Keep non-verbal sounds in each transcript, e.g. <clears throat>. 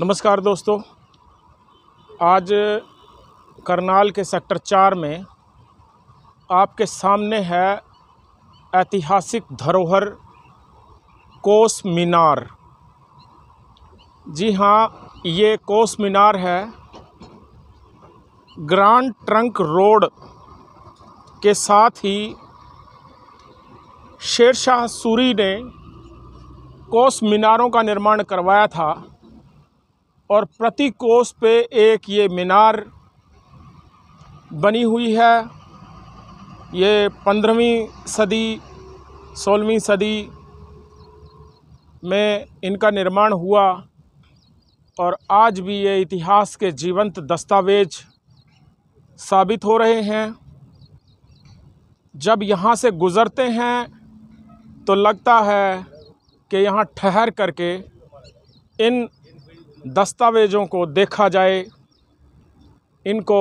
नमस्कार दोस्तों आज करनाल के सेक्टर चार में आपके सामने है ऐतिहासिक धरोहर कोस मीनार जी हाँ ये कोस मीनार है ग्रांड ट्रंक रोड के साथ ही शेरशाह सूरी ने कोस मीनारों का निर्माण करवाया था और प्रति कोष पे एक ये मीनार बनी हुई है ये पंद्रहवीं सदी सोलहवीं सदी में इनका निर्माण हुआ और आज भी ये इतिहास के जीवंत दस्तावेज साबित हो रहे हैं जब यहाँ से गुज़रते हैं तो लगता है कि यहाँ ठहर करके इन दस्तावेज़ों को देखा जाए इनको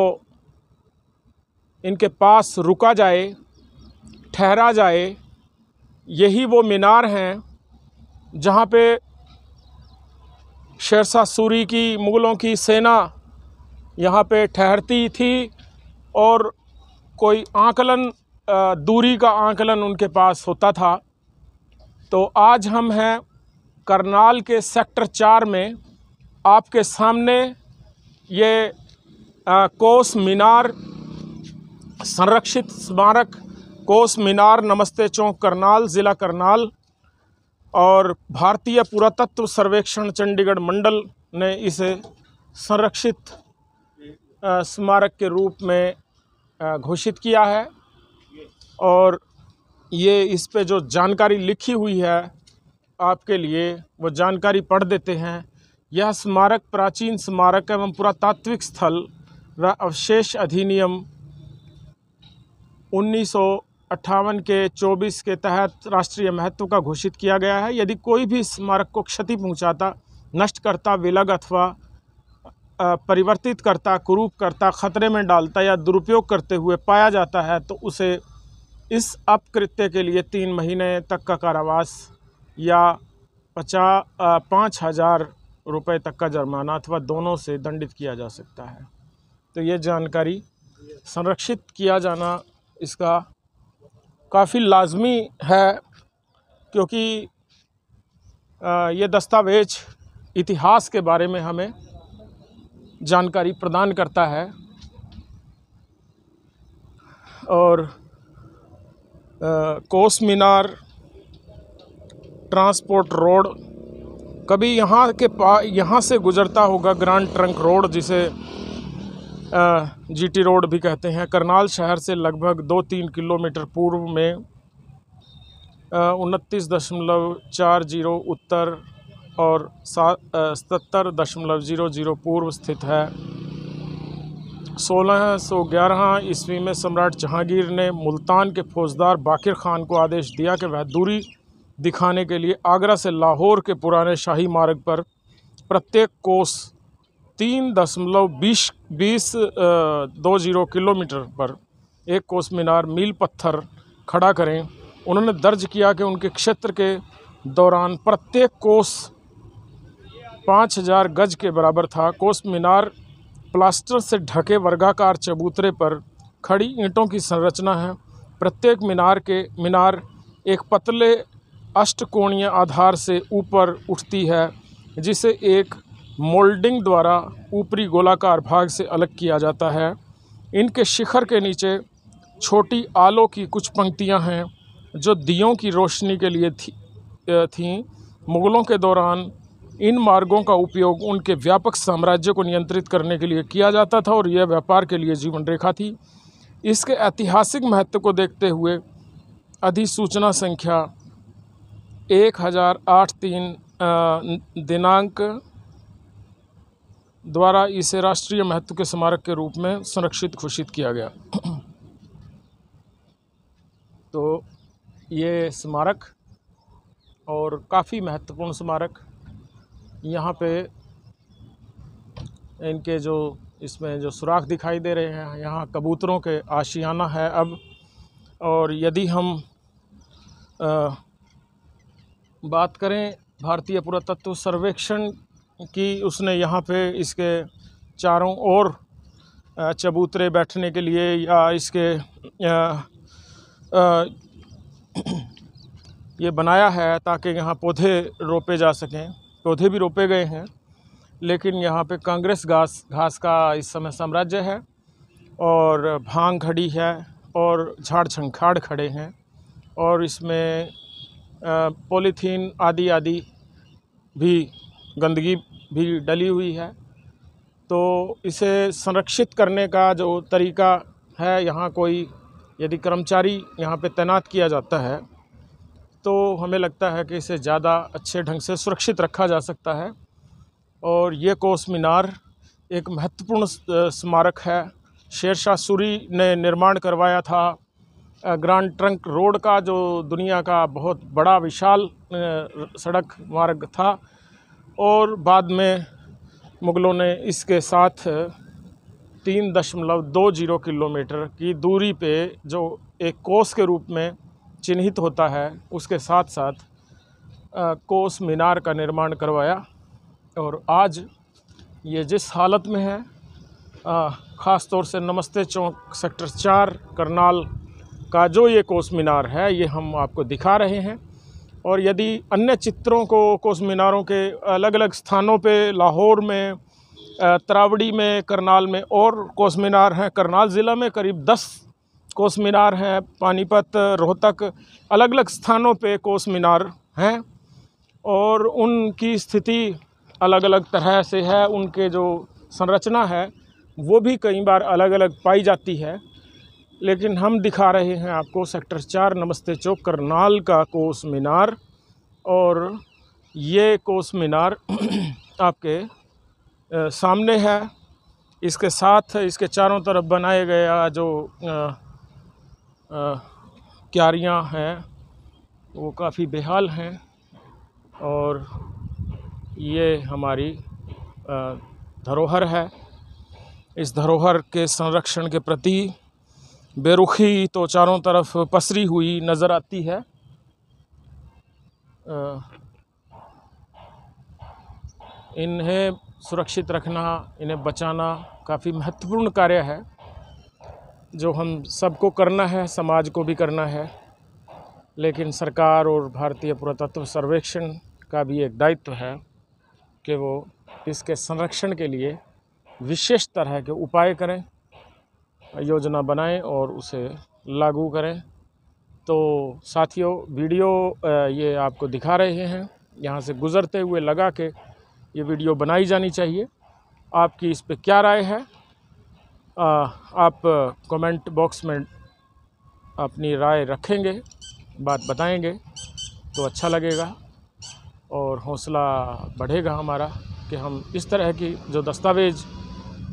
इनके पास रुका जाए ठहरा जाए यही वो मीनार हैं जहाँ पे शेरशाह सूरी की मुग़लों की सेना यहाँ पे ठहरती थी और कोई आंकलन दूरी का आंकलन उनके पास होता था तो आज हम हैं करनाल के सेक्टर चार में आपके सामने ये कोस मीनार संरक्षित स्मारक कोस मीनार नमस्ते चौक करनाल ज़िला करनाल और भारतीय पुरातत्व सर्वेक्षण चंडीगढ़ मंडल ने इसे संरक्षित स्मारक के रूप में घोषित किया है और ये इस पे जो जानकारी लिखी हुई है आपके लिए वो जानकारी पढ़ देते हैं यह स्मारक प्राचीन स्मारक एवं पुरातात्विक स्थल व अवशेष अधिनियम उन्नीस के 24 के तहत राष्ट्रीय महत्व का घोषित किया गया है यदि कोई भी स्मारक को क्षति पहुंचाता नष्ट करता विलग अथवा परिवर्तित करता कुरूप करता खतरे में डालता या दुरुपयोग करते हुए पाया जाता है तो उसे इस अपकृत्य के लिए तीन महीने तक का कारावास या पचा पाँच हज़ार रुपए तक का जुर्माना अथवा दोनों से दंडित किया जा सकता है तो ये जानकारी संरक्षित किया जाना इसका काफ़ी लाजमी है क्योंकि ये दस्तावेज इतिहास के बारे में हमें जानकारी प्रदान करता है और कोस मीनार ट्रांसपोर्ट रोड कभी यहाँ के पा यहाँ से गुज़रता होगा ग्रांड ट्रंक रोड जिसे जीटी रोड भी कहते हैं करनाल शहर से लगभग दो तीन किलोमीटर पूर्व में उनतीस दशमलव चार जीरो उत्तर और सतर दशमलव जीरो जीरो पूर्व स्थित है सोलह सौ ग्यारह ईस्वी में सम्राट जहांगीर ने मुल्तान के फौजदार बाकिर खान को आदेश दिया कि वह दूरी दिखाने के लिए आगरा से लाहौर के पुराने शाही मार्ग पर प्रत्येक कोस तीन दशमलव बीस बीस दो जीरो किलोमीटर पर एक कोस मीनार मील पत्थर खड़ा करें उन्होंने दर्ज किया कि उनके क्षेत्र के दौरान प्रत्येक कोस पाँच हज़ार गज के बराबर था कोस मीनार प्लास्टर से ढके वर्गाकार चबूतरे पर खड़ी ईंटों की संरचना है प्रत्येक मीनार के मीनार एक पतले अष्टकोणीय आधार से ऊपर उठती है जिसे एक मोल्डिंग द्वारा ऊपरी गोलाकार भाग से अलग किया जाता है इनके शिखर के नीचे छोटी आलों की कुछ पंक्तियां हैं जो दियों की रोशनी के लिए थी थीं मुग़लों के दौरान इन मार्गों का उपयोग उनके व्यापक साम्राज्य को नियंत्रित करने के लिए किया जाता था और यह व्यापार के लिए जीवन रेखा थी इसके ऐतिहासिक महत्व को देखते हुए अधिसूचना संख्या एक हज़ार आठ तीन दिनांक द्वारा इसे राष्ट्रीय महत्व के स्मारक के रूप में संरक्षित घोषित किया गया तो ये स्मारक और काफ़ी महत्वपूर्ण स्मारक यहाँ पे इनके जो इसमें जो सुराख दिखाई दे रहे हैं यहाँ कबूतरों के आशियाना है अब और यदि हम आ, बात करें भारतीय पुरातत्व सर्वेक्षण की उसने यहाँ पे इसके चारों ओर चबूतरे बैठने के लिए या इसके या, आ, ये बनाया है ताकि यहाँ पौधे रोपे जा सकें पौधे भी रोपे गए हैं लेकिन यहाँ पे कांग्रेस घास घास का इस समय साम्राज्य है और भांग खड़ी है और झाड़ झंखाड़ खड़े हैं और इसमें पॉलीथीन आदि आदि भी गंदगी भी डली हुई है तो इसे संरक्षित करने का जो तरीका है यहाँ कोई यदि कर्मचारी यहाँ पे तैनात किया जाता है तो हमें लगता है कि इसे ज़्यादा अच्छे ढंग से सुरक्षित रखा जा सकता है और ये कोस मीनार एक महत्वपूर्ण स्मारक है शेरशाह सूरी ने निर्माण करवाया था ग्रांड ट्रंक रोड का जो दुनिया का बहुत बड़ा विशाल सड़क मार्ग था और बाद में मुग़लों ने इसके साथ तीन दशमलव दो जीरो किलोमीटर की दूरी पे जो एक कोस के रूप में चिन्हित होता है उसके साथ साथ कोस मीनार का निर्माण करवाया और आज ये जिस हालत में है ख़ास तौर से नमस्ते चौक सेक्टर चार करनाल का जो ये कोस मीनार है ये हम आपको दिखा रहे हैं और यदि अन्य चित्रों को कोस मीनारों के अलग अलग स्थानों पे लाहौर में त्रावड़ी में करनाल में और कोस मीनार हैं करनाल ज़िला में करीब दस कोस मीनार हैं पानीपत रोहतक अलग अलग स्थानों पे कोस मीनार हैं और उनकी स्थिति अलग अलग तरह से है उनके जो संरचना है वो भी कई बार अलग अलग पाई जाती है लेकिन हम दिखा रहे हैं आपको सेक्टर चार नमस्ते चौक करनाल का कोस मीनार और ये कोस मीनार <clears throat> आपके सामने है इसके साथ इसके चारों तरफ बनाए गया जो क्यारियाँ हैं वो काफ़ी बेहाल हैं और ये हमारी धरोहर है इस धरोहर के संरक्षण के प्रति बेरुखी तो चारों तरफ पसरी हुई नज़र आती है इन्हें सुरक्षित रखना इन्हें बचाना काफ़ी महत्वपूर्ण कार्य है जो हम सबको करना है समाज को भी करना है लेकिन सरकार और भारतीय पुरातत्व सर्वेक्षण का भी एक दायित्व है कि वो इसके संरक्षण के लिए विशेष तरह के उपाय करें योजना बनाएं और उसे लागू करें तो साथियों वीडियो ये आपको दिखा रहे हैं यहाँ से गुज़रते हुए लगा के ये वीडियो बनाई जानी चाहिए आपकी इस पर क्या राय है आ, आप कमेंट बॉक्स में अपनी राय रखेंगे बात बताएंगे तो अच्छा लगेगा और हौसला बढ़ेगा हमारा कि हम इस तरह की जो दस्तावेज़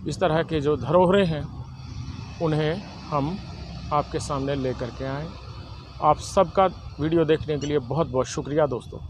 इस तरह के जो धरोहरें हैं उन्हें हम आपके सामने लेकर के आएँ आप सबका वीडियो देखने के लिए बहुत बहुत शुक्रिया दोस्तों